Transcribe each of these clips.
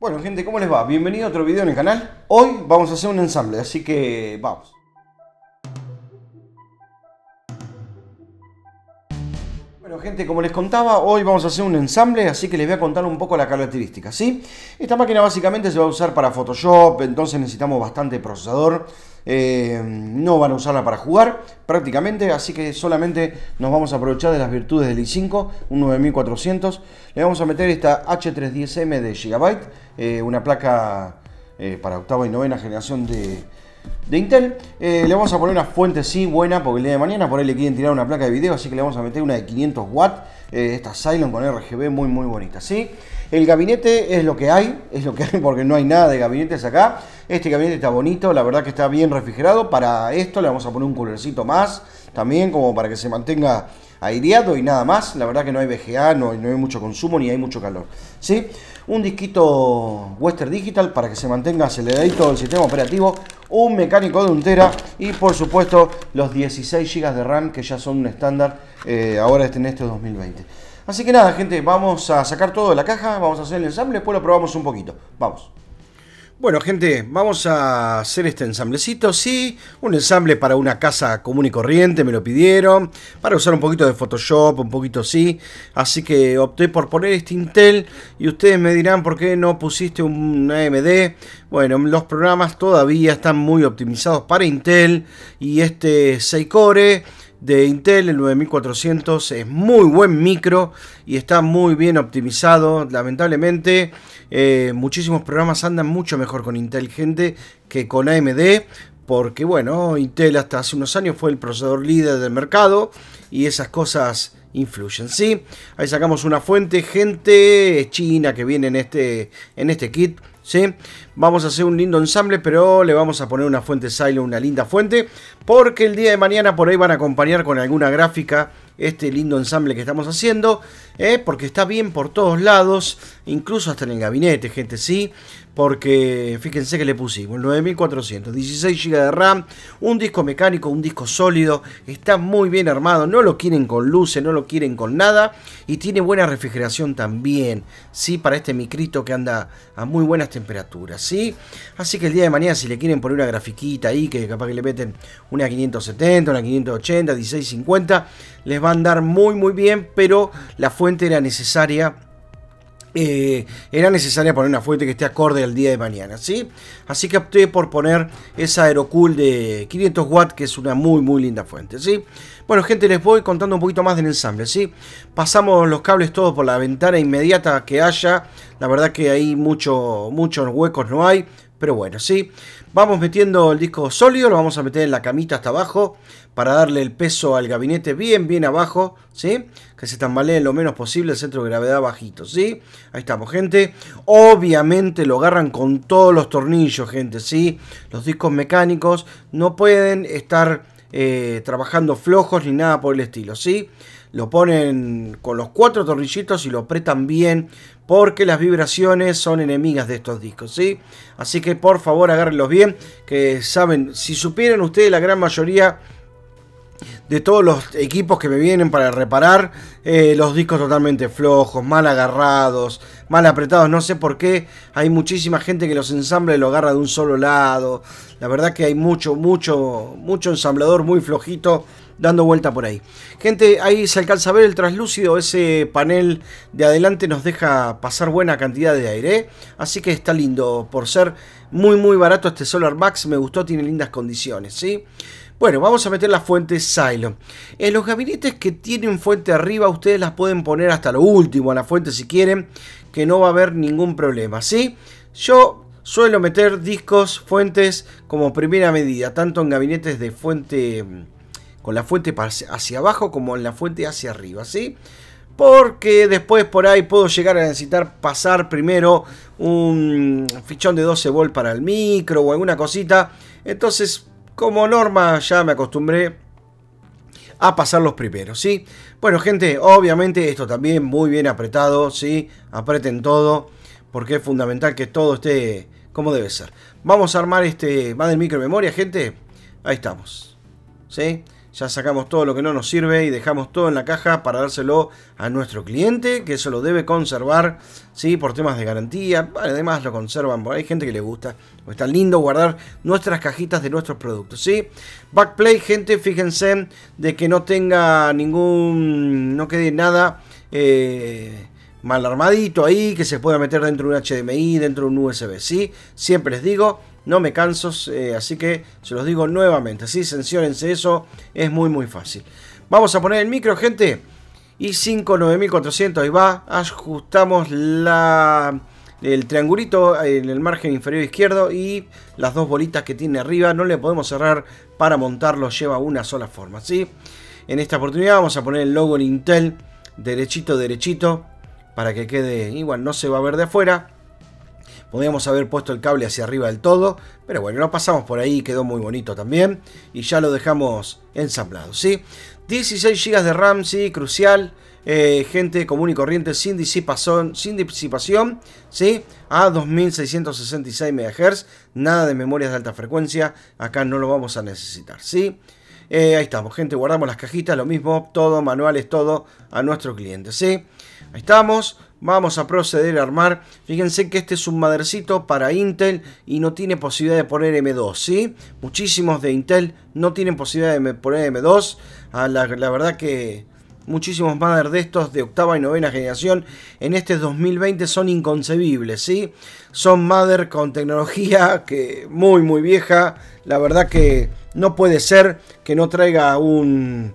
Bueno gente, ¿cómo les va? Bienvenido a otro video en el canal. Hoy vamos a hacer un ensamble, así que vamos. Bueno gente, como les contaba, hoy vamos a hacer un ensamble, así que les voy a contar un poco la característica, ¿sí? Esta máquina básicamente se va a usar para Photoshop, entonces necesitamos bastante procesador. Eh, no van a usarla para jugar prácticamente, así que solamente nos vamos a aprovechar de las virtudes del i5, un 9400. Le vamos a meter esta H310M de Gigabyte eh, una placa eh, para octava y novena generación de, Intel. Eh, le vamos a poner una fuente, sí, buena, porque el día de mañana por ahí le quieren tirar una placa de video, así que le vamos a meter una de 500 watts. esta Cylon con RGB muy, muy bonita, ¿sí? El gabinete es lo que hay, es lo que hay porque no hay nada de gabinetes acá. Este gabinete está bonito, la verdad que está bien refrigerado. Para esto le vamos a poner un colorcito más, también como para que se mantenga aireado y nada más. La verdad que no hay VGA, no, no hay mucho consumo ni hay mucho calor. ¿sí? Un disquito Western Digital para que se mantenga aceleradito el sistema operativo. Un mecánico de untera y por supuesto los 16 GB de RAM que ya son un estándar eh, ahora en este 2020. Así que nada, gente, vamos a sacar todo de la caja, vamos a hacer el ensamble, después lo probamos un poquito. Vamos. Bueno, gente, vamos a hacer este ensamblecito, sí, un ensamble para una casa común y corriente, me lo pidieron, para usar un poquito de Photoshop, un poquito sí, así que opté por poner este Intel y ustedes me dirán por qué no pusiste un AMD. Bueno, los programas todavía están muy optimizados para Intel y este 6 core de Intel, el 9400 es muy buen micro y está muy bien optimizado. Lamentablemente, eh, muchísimos programas andan mucho mejor con Intel, gente, que con AMD, porque bueno, Intel hasta hace unos años fue el procesador líder del mercado y esas cosas influyen, ¿sí? Ahí sacamos una fuente, gente china que viene en este, en este kit ¿sí? Vamos a hacer un lindo ensamble, pero le vamos a poner una fuente Silo, una linda fuente, porque el día de mañana por ahí van a acompañar con alguna gráfica este lindo ensamble que estamos haciendo, ¿eh? porque está bien por todos lados, incluso hasta en el gabinete, gente, ¿sí? porque fíjense que le pusimos 9400, 16 GB de RAM, un disco mecánico, un disco sólido, está muy bien armado, no lo quieren con luces, no lo quieren con nada y tiene buena refrigeración también, sí, para este micrito que anda a muy buenas temperaturas, sí. Así que el día de mañana si le quieren poner una grafiquita ahí que capaz que le meten una 570, una 580, 1650, les va a andar muy muy bien, pero la fuente era necesaria eh, era necesaria poner una fuente que esté acorde al día de mañana, ¿sí? Así que opté por poner esa Aerocool de 500 watts, que es una muy, muy linda fuente, ¿sí? Bueno, gente, les voy contando un poquito más del ensamble, ¿sí? Pasamos los cables todos por la ventana inmediata que haya. La verdad que ahí muchos huecos no hay. Pero bueno, sí, vamos metiendo el disco sólido, lo vamos a meter en la camita hasta abajo para darle el peso al gabinete bien, bien abajo, ¿sí? Que se tambalee lo menos posible el centro de gravedad bajito, ¿sí? Ahí estamos, gente. Obviamente lo agarran con todos los tornillos, gente, ¿sí? Los discos mecánicos no pueden estar eh, trabajando flojos ni nada por el estilo, ¿sí? Lo ponen con los cuatro tornillitos y lo apretan bien porque las vibraciones son enemigas de estos discos, ¿sí? Así que por favor agárrenlos bien, que saben, si supieran ustedes la gran mayoría de todos los equipos que me vienen para reparar, eh, los discos totalmente flojos, mal agarrados, mal apretados, no sé por qué, hay muchísima gente que los ensambla y lo agarra de un solo lado, la verdad que hay mucho, mucho, mucho ensamblador muy flojito dando vuelta por ahí. Gente, ahí se alcanza a ver el traslúcido. ese panel de adelante nos deja pasar buena cantidad de aire, ¿eh? así que está lindo, por ser muy muy barato este Solar Max, me gustó, tiene lindas condiciones, ¿sí? Bueno, vamos a meter la fuente silo. En los gabinetes que tienen fuente arriba, ustedes las pueden poner hasta lo último a la fuente si quieren, que no va a haber ningún problema, ¿sí? Yo suelo meter discos, fuentes como primera medida, tanto en gabinetes de fuente con la fuente hacia abajo como en la fuente hacia arriba, ¿sí? Porque después por ahí puedo llegar a necesitar pasar primero un fichón de 12 volt para el micro o alguna cosita. Entonces como norma ya me acostumbré a pasar los primeros, ¿sí? Bueno, gente, obviamente esto también muy bien apretado, ¿sí? Apreten todo, porque es fundamental que todo esté como debe ser. Vamos a armar este, va del micro memoria, gente. Ahí estamos, ¿sí? ya sacamos todo lo que no nos sirve y dejamos todo en la caja para dárselo a nuestro cliente, que eso lo debe conservar, ¿sí? Por temas de garantía, además lo conservan, hay gente que le gusta, está lindo guardar nuestras cajitas de nuestros productos, ¿sí? Backplay, gente, fíjense de que no tenga ningún, no quede nada... Eh, mal armadito ahí, que se pueda meter dentro de un HDMI, dentro de un USB, ¿sí? Siempre les digo, no me canso, eh, así que se los digo nuevamente, ¿sí? Senciórense eso, es muy muy fácil. Vamos a poner el micro, gente, y 59400. 9400, ahí va, ajustamos la, el triangulito en el margen inferior izquierdo y las dos bolitas que tiene arriba, no le podemos cerrar para montarlo, lleva una sola forma, ¿sí? En esta oportunidad vamos a poner el logo en Intel, derechito, derechito, para que quede, igual no se va a ver de afuera, Podríamos haber puesto el cable hacia arriba del todo, pero bueno, lo pasamos por ahí, quedó muy bonito también. Y ya lo dejamos ensamblado, ¿sí? 16 GB de RAM, sí, crucial. Eh, gente común y corriente sin disipación, ¿sí? a 2666 MHz, nada de memorias de alta frecuencia, acá no lo vamos a necesitar. ¿sí? Eh, ahí estamos, gente, guardamos las cajitas, lo mismo, todo, manuales, todo a nuestro cliente. ¿sí? Ahí estamos, Vamos a proceder a armar. Fíjense que este es un madercito para Intel y no tiene posibilidad de poner M2, ¿sí? Muchísimos de Intel no tienen posibilidad de poner M2. Ah, la, verdad que muchísimos mader de estos de octava y novena generación en este 2020 son inconcebibles, ¿sí? Son mader con tecnología que muy muy vieja, la verdad que no puede ser que no traiga un,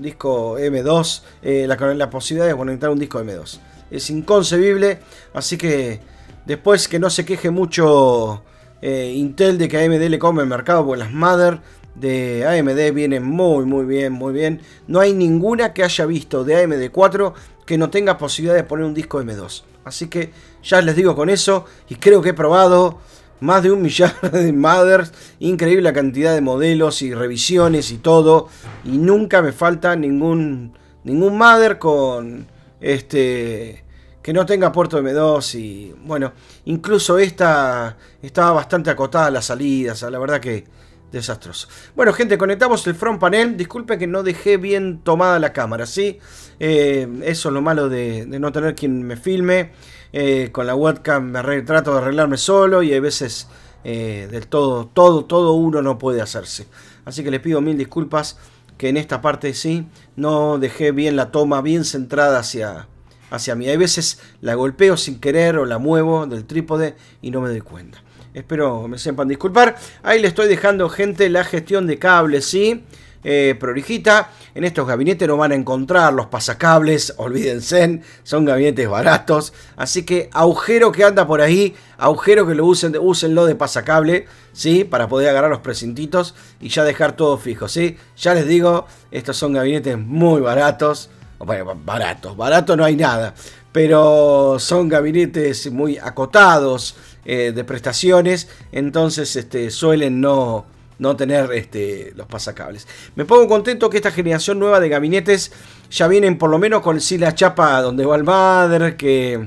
disco M2, eh, la, la posibilidad de conectar un disco M2. Es inconcebible. Así que después que no se queje mucho eh, Intel de que AMD le come el mercado, Porque las Mother de AMD vienen muy, muy bien, muy bien. No hay ninguna que haya visto de AMD 4 que no tenga posibilidad de poner un disco M2. Así que ya les digo con eso, y creo que he probado más de un millar de mothers, increíble la cantidad de modelos y revisiones y todo, y nunca me falta ningún, ningún mother con, este, que no tenga puerto M2 y bueno, incluso esta estaba bastante acotada las salidas, la verdad que desastroso. Bueno gente, conectamos el front panel, Disculpe que no dejé bien tomada la cámara, ¿sí? Eh, eso es lo malo de, no tener quien me filme, eh, con la webcam me trato de arreglarme solo y hay veces eh, del todo, todo, todo uno no puede hacerse. Así que les pido mil disculpas que en esta parte sí no dejé bien la toma bien centrada hacia, hacia mí. Hay veces la golpeo sin querer o la muevo del trípode y no me doy cuenta. Espero me sepan disculpar. Ahí le estoy dejando, gente, la gestión de cables, ¿sí? sí eh, prolijita. En estos gabinetes no van a encontrar los pasacables, olvídense, son gabinetes baratos. Así que agujero que anda por ahí, agujero que lo usen, úsenlo de pasacable, ¿sí? Para poder agarrar los precintitos y ya dejar todo fijo, ¿sí? Ya les digo, estos son gabinetes muy baratos. Bueno, baratos, barato no hay nada, pero son gabinetes muy acotados eh, de prestaciones, entonces este, suelen no, no tener este, los pasacables. Me pongo contento que esta generación nueva de gabinetes ya vienen por lo menos con si la chapa donde va el madre, que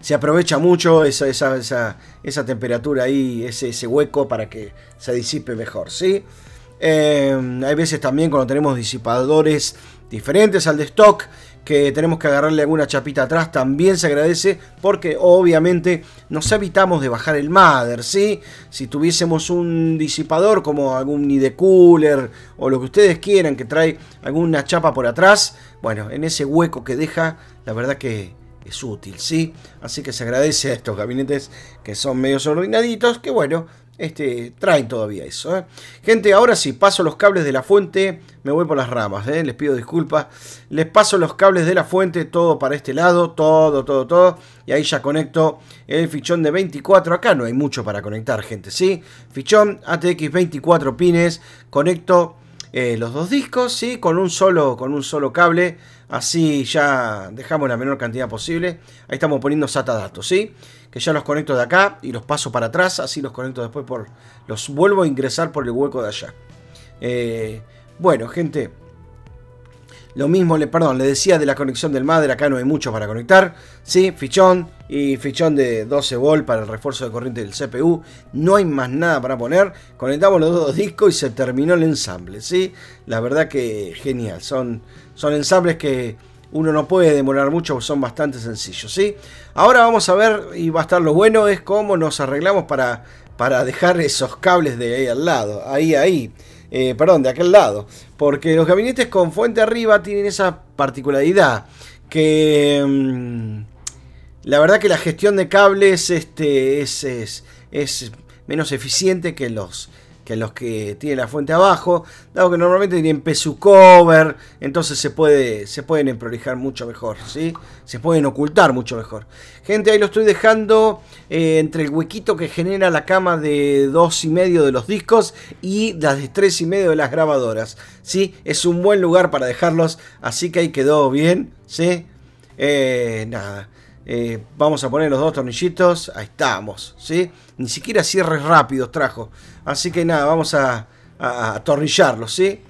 se aprovecha mucho esa, esa, esa, esa temperatura ahí, ese, ese, hueco para que se disipe mejor, ¿sí? Eh, hay veces también cuando tenemos disipadores diferentes al de stock, que tenemos que agarrarle alguna chapita atrás, también se agradece porque obviamente nos evitamos de bajar el Mader, ¿sí? Si tuviésemos un disipador como algún de cooler o lo que ustedes quieran que trae alguna chapa por atrás, bueno, en ese hueco que deja, la verdad que es útil, ¿sí? Así que se agradece a estos gabinetes que son medios ordenaditos, que bueno, este, traen todavía eso. ¿eh? Gente, ahora sí, paso los cables de la fuente, me voy por las ramas, ¿eh? les pido disculpas. Les paso los cables de la fuente, todo para este lado, todo, todo, todo. Y ahí ya conecto el fichón de 24, acá no hay mucho para conectar, gente, ¿sí? Fichón ATX 24 pines, conecto eh, los dos discos, ¿sí? Con un solo, con un solo cable Así ya dejamos la menor cantidad posible. Ahí estamos poniendo SATA datos, ¿sí? Que ya los conecto de acá y los paso para atrás. Así los conecto después por... Los vuelvo a ingresar por el hueco de allá. Eh, bueno, gente... Lo mismo, le, perdón, le decía de la conexión del madre, acá no hay mucho para conectar. Sí, fichón y fichón de 12 volt para el refuerzo de corriente del CPU. No hay más nada para poner. Conectamos los dos discos y se terminó el ensamble. Sí, la verdad que genial. Son, son ensambles que uno no puede demorar mucho, son bastante sencillos. ¿sí? Ahora vamos a ver, y va a estar lo bueno, es cómo nos arreglamos para, para dejar esos cables de ahí al lado. Ahí, ahí. Eh, perdón, de aquel lado. Porque los gabinetes con fuente arriba tienen esa particularidad que... Mm, la verdad que la gestión de cables este, es, es menos eficiente que los que los que tienen la fuente abajo, dado que normalmente tienen PSU cover, entonces se, puede, se pueden emprolijar mucho mejor, ¿sí? Se pueden ocultar mucho mejor. Gente, ahí lo estoy dejando eh, entre el huequito que genera la cama de dos y medio de los discos y las de tres y medio de las grabadoras, ¿sí? Es un buen lugar para dejarlos, así que ahí quedó bien, ¿sí? Eh, nada. Eh, vamos a poner los dos tornillitos. Ahí estamos, ¿sí? Ni siquiera cierres rápidos trajo. Así que nada, vamos a, a atornillarlos, ¿sí?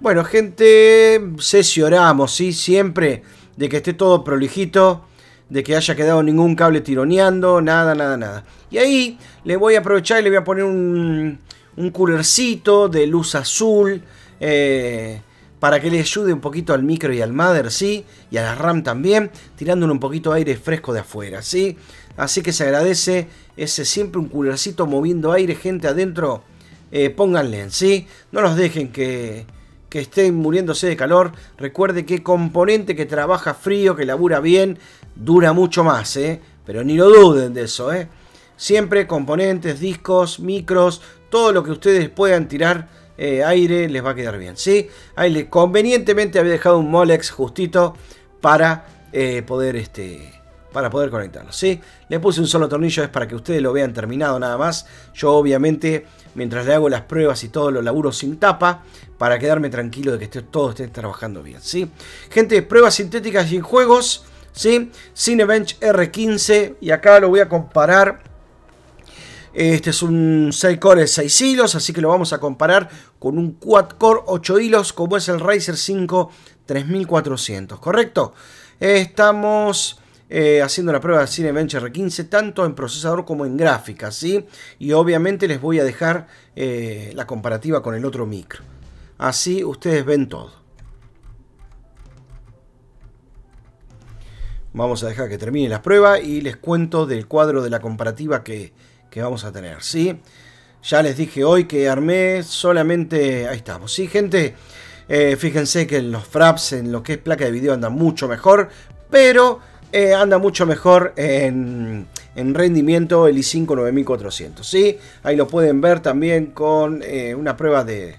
Bueno, gente, sesionamos, ¿sí? Siempre de que esté todo prolijito, de que haya quedado ningún cable tironeando, nada, nada, nada. Y ahí le voy a aprovechar y le voy a poner un, un coolercito de luz azul. Eh, para que le ayude un poquito al micro y al mother, ¿sí? Y a la RAM también, tirándole un poquito aire fresco de afuera, ¿sí? Así que se agradece ese siempre un culercito moviendo aire, gente adentro, eh, pónganle, ¿sí? No los dejen que, que estén muriéndose de calor. Recuerde que componente que trabaja frío, que labura bien, dura mucho más, ¿eh? Pero ni lo duden de eso, ¿eh? Siempre componentes, discos, micros, todo lo que ustedes puedan tirar eh, aire, les va a quedar bien. ¿sí? Ahí convenientemente había dejado un Molex justito para eh, poder este para poder conectarlo, ¿sí? Le puse un solo tornillo, es para que ustedes lo vean terminado nada más. Yo obviamente, mientras le hago las pruebas y todo, lo laburo sin tapa, para quedarme tranquilo de que todo esté trabajando bien, ¿sí? Gente, pruebas sintéticas y juegos, ¿sí? Cinebench R15, y acá lo voy a comparar este es un 6 cores, 6 hilos, así que lo vamos a comparar con un quad-core 8 hilos como es el Ryzen 5 3400, ¿correcto? Estamos eh, haciendo la prueba de Cinebench R15 tanto en procesador como en gráfica, ¿sí? Y obviamente les voy a dejar eh, la comparativa con el otro micro. Así ustedes ven todo. Vamos a dejar que termine la prueba y les cuento del cuadro de la comparativa que, que vamos a tener, ¿sí? Ya les dije hoy que armé solamente... Ahí estamos, ¿sí, gente? Eh, fíjense que los fraps en lo que es placa de video anda mucho mejor, pero eh, anda mucho mejor en, rendimiento el i5 9400, ¿sí? Ahí lo pueden ver también con eh, una prueba de...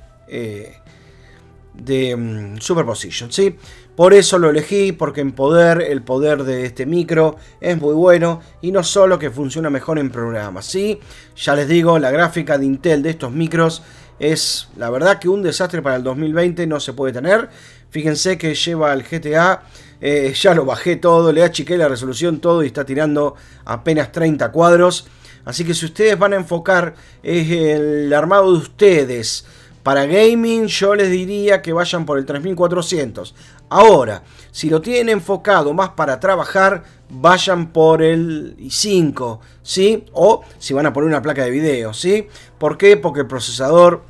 de mm, superposition, ¿sí? Por eso lo elegí, porque en poder, el poder de este micro es muy bueno y no solo que funciona mejor en programas, ¿sí? Ya les digo, la gráfica de Intel de estos micros es la verdad que un desastre para el 2020, no se puede tener. Fíjense que lleva al GTA, eh, ya lo bajé todo, le achiqué la resolución todo y está tirando apenas 30 cuadros. Así que si ustedes van a enfocar es el armado de ustedes para gaming, yo les diría que vayan por el 3400. Ahora, si lo tienen enfocado más para trabajar, vayan por el i5, ¿sí? O si van a poner una placa de video, ¿sí? ¿Por qué? Porque el procesador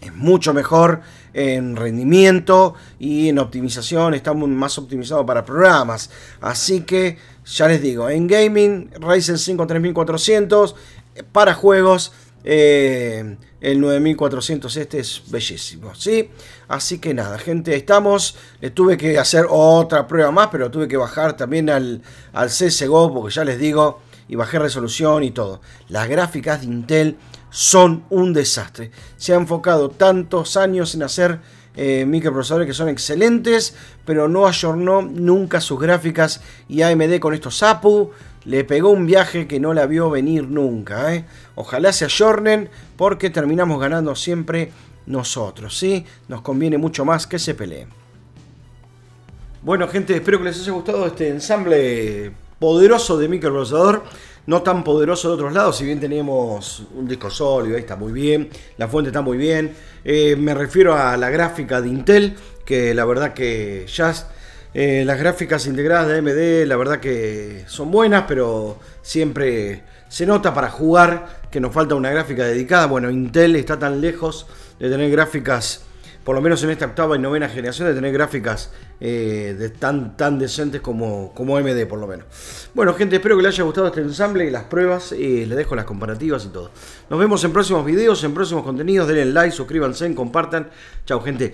es mucho mejor en rendimiento y en optimización, está más optimizado para programas. Así que ya les digo, en gaming, Ryzen 5 3400, eh, para juegos, eh, el 9400 este es bellísimo, ¿sí? Así que nada, gente, estamos. Le tuve que hacer otra prueba más, pero tuve que bajar también al, al CSGO, porque ya les digo, y bajé resolución y todo. Las gráficas de Intel son un desastre. Se ha enfocado tantos años en hacer eh, microprocesadores que son excelentes, pero no ayornó nunca sus gráficas y AMD con estos APU le pegó un viaje que no la vio venir nunca. ¿eh? Ojalá se ayornen porque terminamos ganando siempre nosotros. ¿sí? Nos conviene mucho más que se peleen. Bueno gente, espero que les haya gustado este ensamble poderoso de microprocesador. No tan poderoso de otros lados, si bien tenemos un disco sólido, ahí está muy bien, la fuente está muy bien. Eh, me refiero a la gráfica de Intel, que la verdad que ya eh, las gráficas integradas de AMD, la verdad que son buenas, pero siempre se nota para jugar que nos falta una gráfica dedicada. Bueno, Intel está tan lejos de tener gráficas, por lo menos en esta octava y novena generación, de tener gráficas eh, tan, tan decentes como, como AMD, por lo menos. Bueno, gente, espero que les haya gustado este ensamble y las pruebas. Eh, les dejo las comparativas y todo. Nos vemos en próximos videos, en próximos contenidos. Denle like, suscríbanse, compartan. Chao, gente.